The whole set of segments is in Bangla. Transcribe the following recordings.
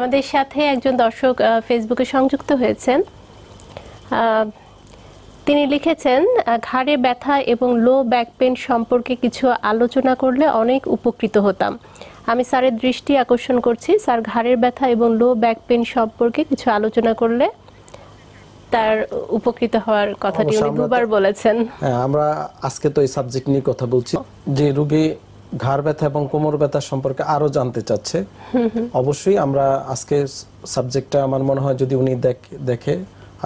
আমাদের সাথে একজন দর্শক ফেসবুকে সংযুক্ত হয়েছেন তিনি লিখেছেন ঘাড়ে ব্যথা এবং লো ব্যাক পেন সম্পর্কে কিছু আলোচনা করলে অনেক উপকৃত হতাম আমি স্যারের দৃষ্টি আকর্ষণ করছি স্যার ঘাড়ের ব্যথা এবং লো ব্যাক পেন সম্পর্কে কিছু আলোচনা করলে তার উপকৃত হওয়ার কথাটি উনি দুবার বলেছেন হ্যাঁ আমরা আজকে তো এই সাবজেক্ট নিয়ে কথা বলছি যে রোগী ঘাড় ব্যথা এবং কোমর ব্যথা সম্পর্কে আরো জানতে চাচ্ছে অবশ্যই আমরা আজকে সাবজেক্টটা আমার মনে হয় যদি উনি দেখে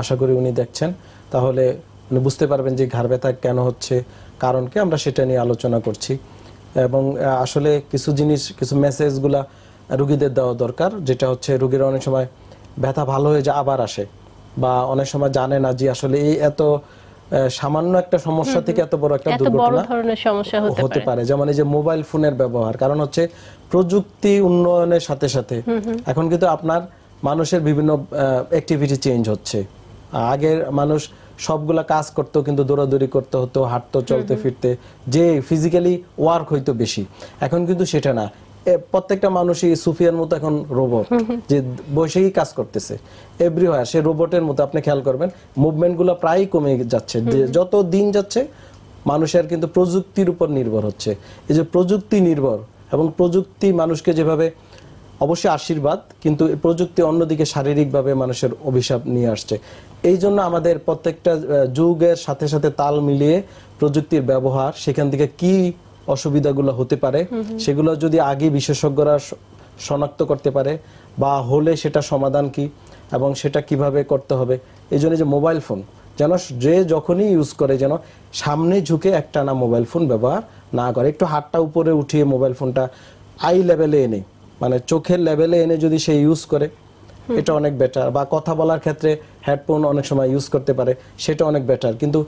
আশা করি উনি দেখছেন তাহলে উনি বুঝতে পারবেন যে ঘাড় ব্যথা কেন হচ্ছে কারণকে আমরা সেটা নিয়ে আলোচনা করছি এবং আসলে কিছু জিনিস কিছু মেসেজগুলা রুগীদের দেওয়া দরকার যেটা হচ্ছে রুগীরা অনেক সময় ব্যথা ভালো হয়ে যায় আবার আসে বা অনেক সময় জানে না যে আসলে এই এত সামান্য একটা সমস্যা থেকে এত বড় একটা দুর্ঘটনা হতে পারে যেমন এই যে মোবাইল ফোনের ব্যবহার কারণ হচ্ছে প্রযুক্তি উন্নয়নের সাথে সাথে এখন কিন্তু আপনার মানুষের বিভিন্ন অ্যাক্টিভিটি চেঞ্জ হচ্ছে আগের মানুষ সবগুলা কাজ করতো কিন্তু দৌড়াদৌড়ি করতে হতো হাঁটতো চলতে ফিরতে যে ফিজিক্যালি ওয়ার্ক হইতো বেশি এখন কিন্তু সেটা না প্রত্যেকটা মানুষই সুফিয়ার মতো এখন রোবট যে বসেই কাজ করতেছে হয় সে রোবটের মতো আপনি খেয়াল করবেন মুভমেন্টগুলো প্রায় কমে যাচ্ছে যে যত দিন যাচ্ছে মানুষের কিন্তু প্রযুক্তির উপর নির্ভর হচ্ছে এই যে প্রযুক্তি নির্ভর এবং প্রযুক্তি মানুষকে যেভাবে অবশ্যই আশীর্বাদ কিন্তু প্রযুক্তি অন্যদিকে শারীরিকভাবে মানুষের অভিশাপ নিয়ে আসছে এই জন্য আমাদের প্রত্যেকটা যুগের সাথে সাথে তাল মিলিয়ে প্রযুক্তির ব্যবহার সেখান থেকে কি অসুবিধাগুলো হতে পারে সেগুলো যদি আগে বিশেষজ্ঞরা শনাক্ত করতে পারে বা হলে সেটা সমাধান কি এবং সেটা কিভাবে করতে হবে এই জন্য যে মোবাইল ফোন যেন যে যখনই ইউজ করে যেন সামনে ঝুঁকে একটা না মোবাইল ফোন ব্যবহার না করে একটু হাতটা উপরে উঠিয়ে মোবাইল ফোনটা আই লেভেলে এনে মানে চোখের লেভেলে এনে যদি সে ইউজ করে এটা অনেক বেটার বা কথা বলার ক্ষেত্রে হেডফোন অনেক সময় ইউজ করতে পারে সেটা অনেক বেটার কিন্তু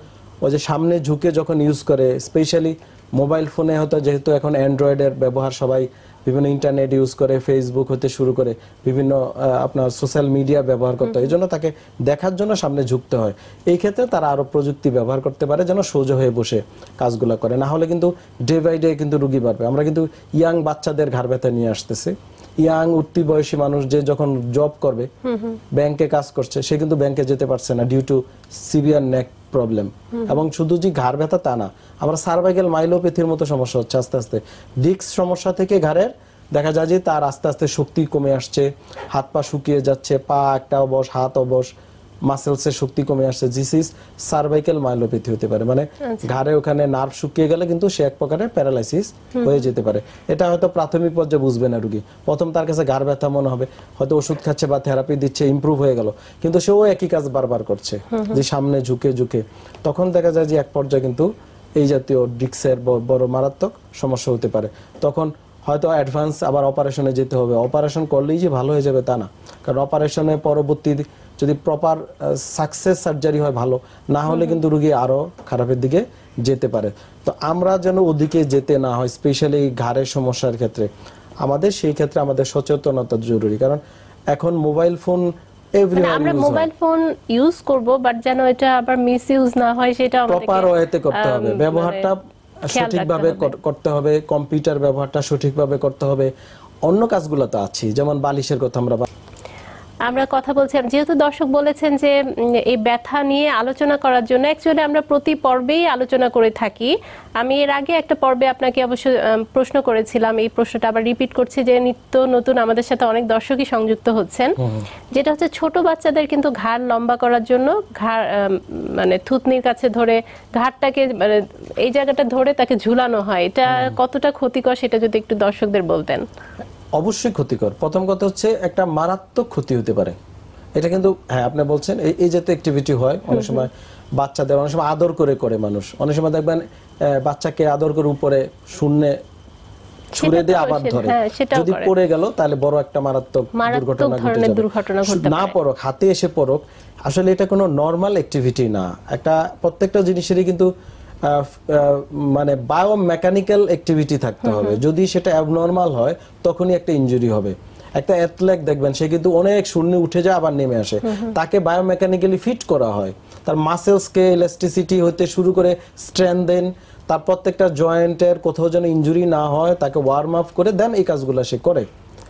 ওই যে সামনে ঝুঁকে যখন ইউজ করে স্পেশালি মোবাইল ফোনে হয়তো যেহেতু এখন অ্যান্ড্রয়েডের ব্যবহার সবাই বিভিন্ন ইন্টারনেট ইউজ করে ফেসবুক হতে শুরু করে বিভিন্ন আপনার সোশ্যাল মিডিয়া ব্যবহার করতে হয় এই জন্য তাকে দেখার জন্য সামনে ঝুঁকতে হয় এই ক্ষেত্রে তারা আরও প্রযুক্তি ব্যবহার করতে পারে যেন সোজা হয়ে বসে কাজগুলো করে না হলে কিন্তু ডে বাই ডে কিন্তু রুগী বাড়বে আমরা কিন্তু ইয়াং বাচ্চাদের ঘাড় ব্যথা নিয়ে আসতেছে ইয়াং উঠতি বয়সী মানুষ যে যখন জব করবে ব্যাংকে কাজ করছে সে কিন্তু ব্যাংকে যেতে পারছে না due to severe neck problem এবং শুধু যে ঘাড় ব্যথা তা না আমরা সার্ভাইকাল মাইলোপ্যাথির মতো সমস্যা হচ্ছে আস্তে আস্তে ডিক্স সমস্যা থেকে ঘাড়ের দেখা যায় যে তার আস্তে আস্তে শক্তি কমে আসছে হাত পা শুকিয়ে যাচ্ছে পা একটা অবশ হাত অবশ মাসেলসের শক্তি কমে আসছে জিসিস সার্ভাইকাল মাইলোপ্যাথি হতে পারে মানে আচ্ছা। ঘাড়ে ওখানে নার্ভ শুকিয়ে গেলে কিন্তু সে এক প্রকারের প্যারালাইসিস হয়ে যেতে পারে এটা হয়তো প্রাথমিক পর্যায়ে বুঝবে না রুগী প্রথম তার কাছে ঘাড় ব্যথা মনে হবে হয়তো ওষুধ খাচ্ছে বা থেরাপি দিচ্ছে ইম্প্রুভ হয়ে গেল কিন্তু সেও একই কাজ বারবার করছে যে সামনে ঝুঁকে ঝুঁকে তখন দেখা যায় যে এক পর্যায়ে কিন্তু এই জাতীয় ডিক্সের বড় মারাত্মক সমস্যা হতে পারে তখন হয়তো অ্যাডভান্স আবার অপারেশনে যেতে হবে অপারেশন করলেই যে ভালো হয়ে যাবে তা না কারণ অপারেশনে পরবর্তী যদি প্রপার সাকসেস সার্জারি হয় ভালো না হলে কিন্তু রুগী আরো খারাপের দিকে যেতে পারে তো আমরা যেন ওদিকে যেতে না হয় স্পেশালি ঘাড়ের সমস্যার ক্ষেত্রে আমাদের সেই ক্ষেত্রে আমাদের সচেতনতা জরুরি কারণ এখন মোবাইল মানে ফোন আমরা মোবাইল ফোন ইউজ করব বাট যেন এটা আবার মিসইউজ না হয় সেটা প্রপার ওয়েতে করতে হবে ব্যবহারটা মানে সঠিকভাবে করতে হবে কম্পিউটার ব্যবহারটা সঠিকভাবে করতে হবে অন্য কাজগুলো তো আছে যেমন বালিশের কথা আমরা আমরা কথা বলছিলাম যেহেতু দর্শক বলেছেন যে এই ব্যথা নিয়ে আলোচনা করার জন্য অ্যাকচুয়ালি আমরা প্রতি পর্বেই আলোচনা করে থাকি আমি এর আগে একটা পর্বে আপনাকে অবশ্য প্রশ্ন করেছিলাম এই প্রশ্নটা আবার রিপিট করছি যে নিত্য নতুন আমাদের সাথে অনেক দর্শকই সংযুক্ত হচ্ছেন যেটা হচ্ছে ছোট বাচ্চাদের কিন্তু ঘাড় লম্বা করার জন্য ঘাড় মানে থুতনির কাছে ধরে ঘাড়টাকে মানে এই জায়গাটা ধরে তাকে ঝুলানো হয় এটা কতটা ক্ষতিকর সেটা যদি একটু দর্শকদের বলতেন অবশ্যই ক্ষতিকর প্রথম কথা হচ্ছে একটা মারাত্মক ক্ষতি হতে পারে এটা কিন্তু হ্যাঁ আপনি বলছেন এই জাতীয় অ্যাক্টিভিটি হয় অনেক সময় বাচ্চাদের অনেক সময় আদর করে করে মানুষ অনেক সময় দেখবেন বাচ্চাকে আদর করে উপরে শূন্যে ছুড়ে দিয়ে আবার ধরে হ্যাঁ, যদি পড়ে গেল তাহলে বড় একটা মারাত্মক দুর্ঘটনা ঘটে না পড়ক হাতে এসে পড়ক আসলে এটা কোনো নর্মাল অ্যাক্টিভিটি না একটা প্রত্যেকটা জিনিসেরই কিন্তু মানে বায়োমেকানিক্যাল অ্যাক্টিভিটি থাকতে হবে যদি সেটা অ্যাবনর্মাল হয় তখনই একটা ইঞ্জুরি হবে একটা অ্যাথলেট দেখবেন সে কিন্তু অনেক শূন্য উঠে যায় আবার নেমে আসে তাকে বায়োমেকানিক্যালি ফিট করা হয় তার মাসেলসকে ইলাস্টিসিটি হতে শুরু করে দেন তার প্রত্যেকটা জয়েন্টের কোথাও যেন ইঞ্জুরি না হয় তাকে ওয়ার্ম আপ করে দেন এই কাজগুলো সে করে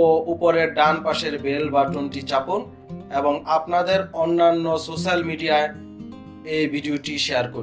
ও উপরের ডান পাশের বেল বাটনটি চাপুন এবং আপনাদের অন্যান্য সোশ্যাল মিডিয়ায় এই ভিডিওটি শেয়ার করুন